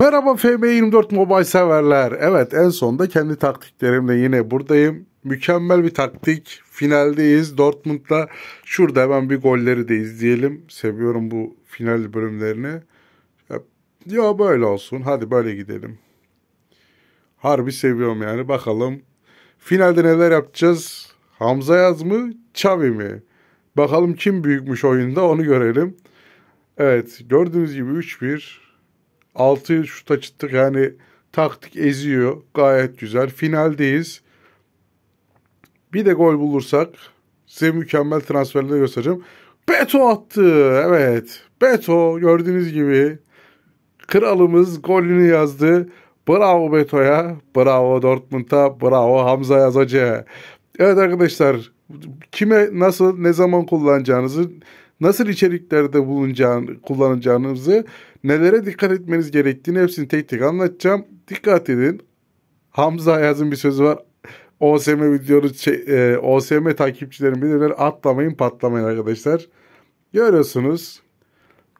Merhaba FM24 Mobile severler. Evet en sonda kendi taktiklerimle yine buradayım. Mükemmel bir taktik. Finaldeyiz Dortmund'la Şurada hemen bir golleri de izleyelim. Seviyorum bu final bölümlerini. Ya böyle olsun. Hadi böyle gidelim. Harbi seviyorum yani. Bakalım. Finalde neler yapacağız? Hamza Yaz mı? Xavi mi? Bakalım kim büyükmüş oyunda onu görelim. Evet gördüğünüz gibi 3-1 6 şut açıttık yani taktik eziyor. Gayet güzel. Finaldeyiz. Bir de gol bulursak size mükemmel transferleri göstereceğim. Beto attı. Evet. Beto gördüğünüz gibi kralımız golünü yazdı. Bravo Beto'ya, bravo Dortmund'a, bravo Hamza Yazacı'ya. Evet arkadaşlar, kime nasıl, ne zaman kullanacağınızı, nasıl içeriklerde bulunacağını, kullanacağınızı nelere dikkat etmeniz gerektiğini hepsini tek tek anlatacağım. Dikkat edin. Hamza Ayaz'ın bir sözü var. OSM videoları e, OSM takipçilerim bilirler. Atlamayın patlamayın arkadaşlar. Görüyorsunuz.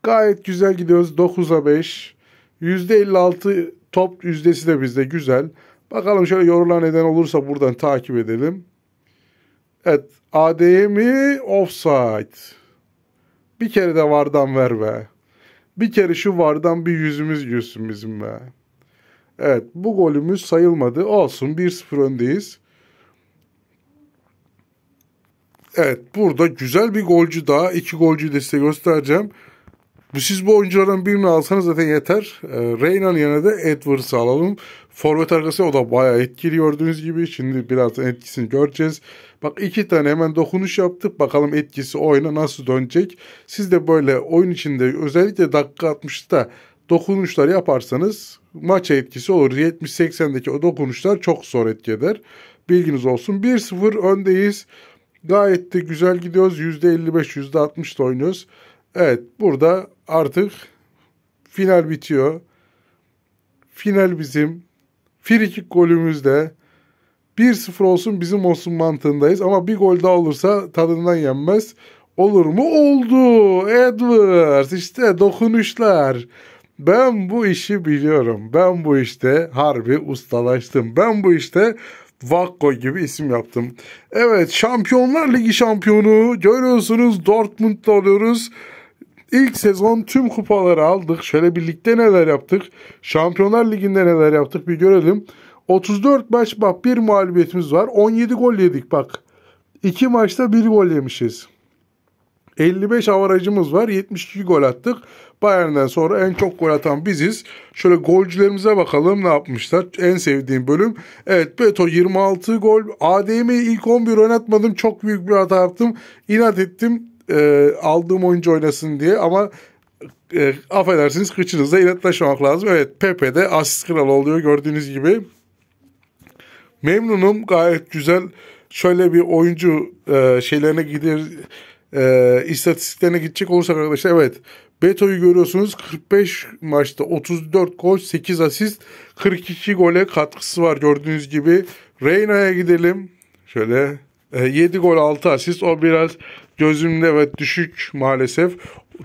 Gayet güzel gidiyoruz. 9'a 5. %56 top yüzdesi de bizde güzel. Bakalım şöyle yorulan neden olursa buradan takip edelim. Evet. ADMI offside. Bir kere de vardan ver be. Bir kere şu vardan bir yüzümüz gülsün bizim be. Evet bu golümüz sayılmadı. Olsun 1-0 öndeyiz. Evet burada güzel bir golcü daha. iki golcüyü de size göstereceğim. Siz bu oyunculardan birini alsanız zaten yeter. E, Reyna'nın yerine de Edwards'ı alalım. Forvet arkası o da bayağı etkili gördüğünüz gibi. Şimdi biraz etkisini göreceğiz. Bak iki tane hemen dokunuş yaptık. Bakalım etkisi oyuna nasıl dönecek. Siz de böyle oyun içinde özellikle dakika 60'ta dokunuşlar yaparsanız maça etkisi olur. 70-80'deki o dokunuşlar çok zor etki eder. Bilginiz olsun. 1-0 öndeyiz. Gayet de güzel gidiyoruz. %55, 60da oynuyoruz. Evet burada artık final bitiyor. Final bizim. Frikik golümüzde 1-0 olsun bizim olsun mantığındayız. Ama bir gol daha olursa tadından yenmez. Olur mu? Oldu. Edwards işte dokunuşlar. Ben bu işi biliyorum. Ben bu işte harbi ustalaştım. Ben bu işte Vakko gibi isim yaptım. Evet Şampiyonlar Ligi şampiyonu görüyorsunuz Dortmund'da oluyoruz. İlk sezon tüm kupaları aldık. Şöyle birlikte neler yaptık? Şampiyonlar Ligi'nde neler yaptık bir görelim. 34 maç bak bir mağlubiyetimiz var. 17 gol yedik bak. 2 maçta 1 gol yemişiz. 55 avarajımız var. 72 gol attık. Bayern'den sonra en çok gol atan biziz. Şöyle golcülerimize bakalım ne yapmışlar. En sevdiğim bölüm. Evet Beto 26 gol. ADM'yi ilk 11 oynatmadım. Çok büyük bir hata yaptım. İnat ettim e, aldığım oyuncu oynasın diye ama e, affedersiniz kıçınızda inatlaşmamak lazım. Evet Pepe de asist kralı oluyor gördüğünüz gibi. Memnunum gayet güzel. Şöyle bir oyuncu e, şeylerine gider e, istatistiklerine gidecek olursak arkadaşlar evet Beto'yu görüyorsunuz 45 maçta 34 gol 8 asist 42 gole katkısı var gördüğünüz gibi. Reyna'ya gidelim. Şöyle 7 e, gol 6 asist o biraz gözümde evet düşük maalesef.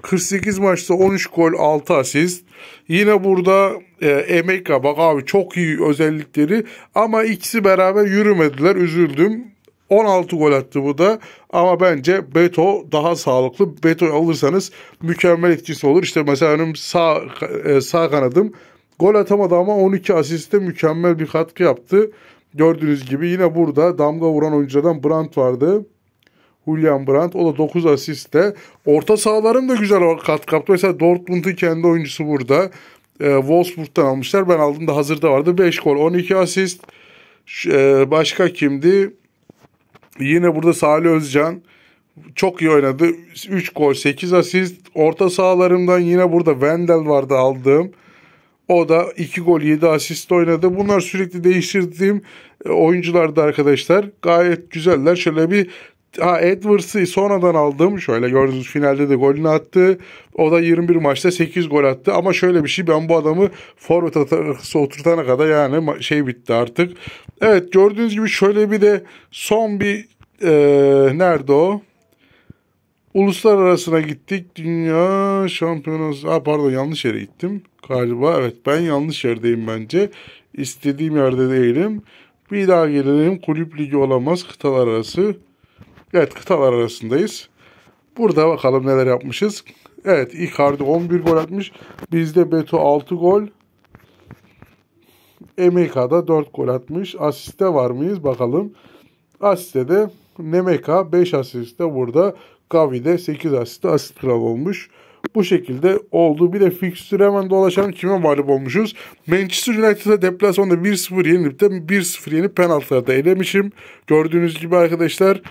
48 maçta 13 gol 6 asist. Yine burada e, Emeka bak abi çok iyi özellikleri ama ikisi beraber yürümediler üzüldüm. 16 gol attı bu da ama bence Beto daha sağlıklı. Beto alırsanız mükemmel etkisi olur. İşte mesela benim sağ, e, sağ kanadım gol atamadı ama 12 asiste mükemmel bir katkı yaptı. Gördüğünüz gibi yine burada damga vuran oyuncudan Brandt vardı. Julian Brandt o da 9 asiste. Orta sahalarım da güzel kat kaptı. Mesela Dortmund'un kendi oyuncusu burada. E, Wolfsburg'dan almışlar. Ben aldığımda hazırda vardı. 5 gol, 12 asist. E, başka kimdi? Yine burada Salih Özcan çok iyi oynadı. 3 gol, 8 asist. Orta sahalarımdan yine burada Wendel vardı aldığım. O da 2 gol 7 asist oynadı. Bunlar sürekli değiştirdiğim e, oyunculardı arkadaşlar. Gayet güzeller. Şöyle bir ha Edwards'ı sonradan aldım. Şöyle gördüğünüz finalde de golünü attı. O da 21 maçta 8 gol attı. Ama şöyle bir şey ben bu adamı forvet atarsa oturtana kadar yani şey bitti artık. Evet gördüğünüz gibi şöyle bir de son bir e, nerede o? Uluslararası'na gittik. Dünya şampiyonası. Ha pardon yanlış yere gittim. Galiba evet ben yanlış yerdeyim bence. İstediğim yerde değilim. Bir daha gelelim. Kulüp ligi olamaz. Kıtalar arası. Evet kıtalar arasındayız. Burada bakalım neler yapmışız. Evet Icardi 11 gol atmış. Bizde Beto 6 gol. Emeka'da 4 gol atmış. Asiste var mıyız bakalım. Asiste de Nemeka 5 asiste burada. Gavi de 8 asiste asist kralı olmuş. Bu şekilde oldu. Bir de fikstüre hemen dolaşalım. Kime mağlup olmuşuz? Manchester United'a deplasmanda 1-0 yenilip de 1-0 yenip penaltılarda elemişim. Gördüğünüz gibi arkadaşlar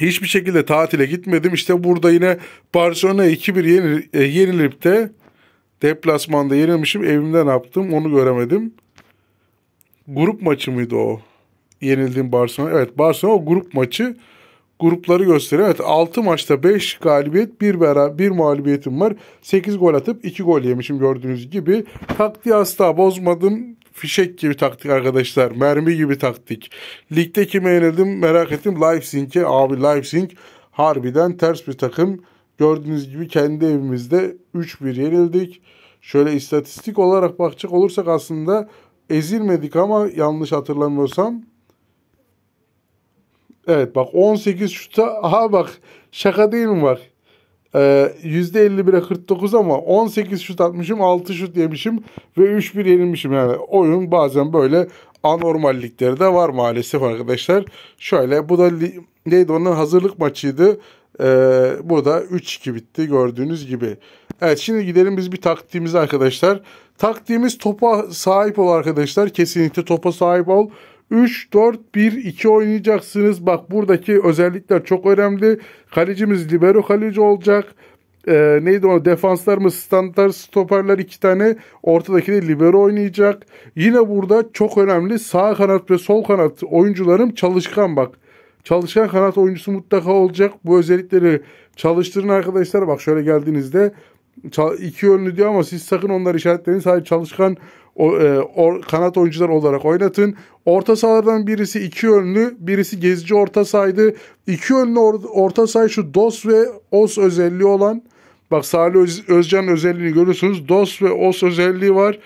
hiçbir şekilde tatile gitmedim. İşte burada yine Barcelona 2-1 yenil, e, yenilip de deplasmanda yenilmişim. Evimde ne yaptım onu göremedim. Grup maçı mıydı o? Yenildiğim Barcelona. Evet Barcelona o grup maçı. Grupları gösteriyor. Evet 6 maçta 5 galibiyet, 1 beraber 1 mağlubiyetim var. 8 gol atıp 2 gol yemişim gördüğünüz gibi. Taktiği asla bozmadım. Fişek gibi taktik arkadaşlar. Mermi gibi taktik. Ligde kimi yenildim merak ettim. Leipzig'e abi Leipzig harbiden ters bir takım. Gördüğünüz gibi kendi evimizde 3-1 yenildik. Şöyle istatistik olarak bakacak olursak aslında ezilmedik ama yanlış hatırlamıyorsam. Evet bak 18 şuta aha bak şaka değil mi bak. Ee, %51'e 49 ama 18 şut atmışım, 6 şut yemişim ve 3-1 yenilmişim. Yani oyun bazen böyle anormallikleri de var maalesef arkadaşlar. Şöyle bu da neydi onun hazırlık maçıydı. Ee, bu da 3-2 bitti gördüğünüz gibi. Evet şimdi gidelim biz bir taktiğimize arkadaşlar. Taktiğimiz topa sahip ol arkadaşlar. Kesinlikle topa sahip ol. 3-4-1-2 oynayacaksınız. Bak buradaki özellikler çok önemli. Kalecimiz libero kaleci olacak. Ee, neydi o defanslarımız standart stoperler iki tane ortadaki de libero oynayacak. Yine burada çok önemli sağ kanat ve sol kanat oyuncularım çalışkan bak. Çalışkan kanat oyuncusu mutlaka olacak. Bu özellikleri çalıştırın arkadaşlar. Bak şöyle geldiğinizde iki yönlü diyor ama siz sakın onları işaretlerin. Sadece çalışkan o, e, or, kanat oyuncular olarak oynatın. Orta sahalardan birisi iki yönlü, birisi gezici orta saydı. İki yönlü or, orta say şu DOS ve OS özelliği olan. Bak Salih Öz, Özcan özelliğini görüyorsunuz. DOS ve OS özelliği var.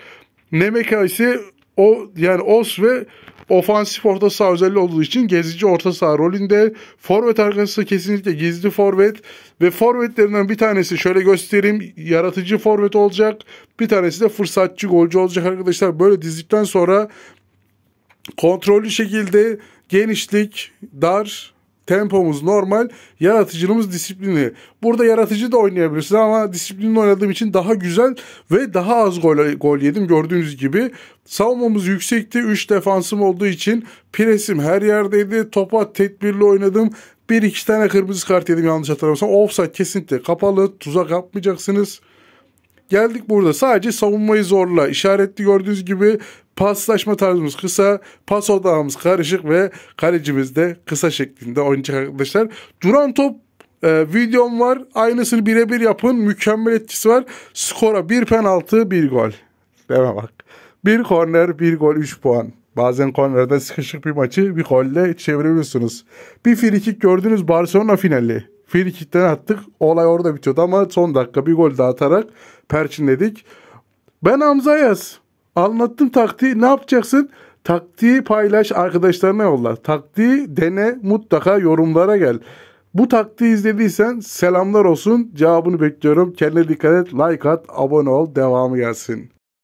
Nemeka ise o yani OS ve Ofansif orta saha özelliği olduğu için gezici orta saha rolünde. Forvet arkası kesinlikle gizli forvet ve forvetlerinden bir tanesi şöyle göstereyim yaratıcı forvet olacak. Bir tanesi de fırsatçı golcü olacak arkadaşlar. Böyle dizdikten sonra kontrollü şekilde genişlik, dar tempomuz normal, yaratıcılığımız disiplini. Burada yaratıcı da oynayabilirsin ama disiplinli oynadığım için daha güzel ve daha az gol, gol yedim gördüğünüz gibi. Savunmamız yüksekti. 3 defansım olduğu için presim her yerdeydi. Topa tedbirli oynadım. Bir iki tane kırmızı kart yedim yanlış hatırlamıyorsam. Offside kesinlikle kapalı. Tuzak yapmayacaksınız. Geldik burada sadece savunmayı zorla. İşaretli gördüğünüz gibi paslaşma tarzımız kısa, pas odağımız karışık ve kalecimiz de kısa şeklinde oynayacak arkadaşlar. Duran top e, videom var. Aynısını birebir yapın. Mükemmel etkisi var. Skora bir penaltı, bir gol. Deme bak. Bir korner, bir gol, üç puan. Bazen kornerde sıkışık bir maçı bir golle çevirebiliyorsunuz. Bir frikik gördünüz Barcelona finali. Frikikten attık. Olay orada bitiyordu ama son dakika bir gol daha atarak perçinledik. Ben Hamza Yaz. Anlattım taktiği. Ne yapacaksın? Taktiği paylaş arkadaşlarına yolla. Taktiği dene mutlaka yorumlara gel. Bu taktiği izlediysen selamlar olsun. Cevabını bekliyorum. Kendine dikkat et. Like at, abone ol. Devamı gelsin.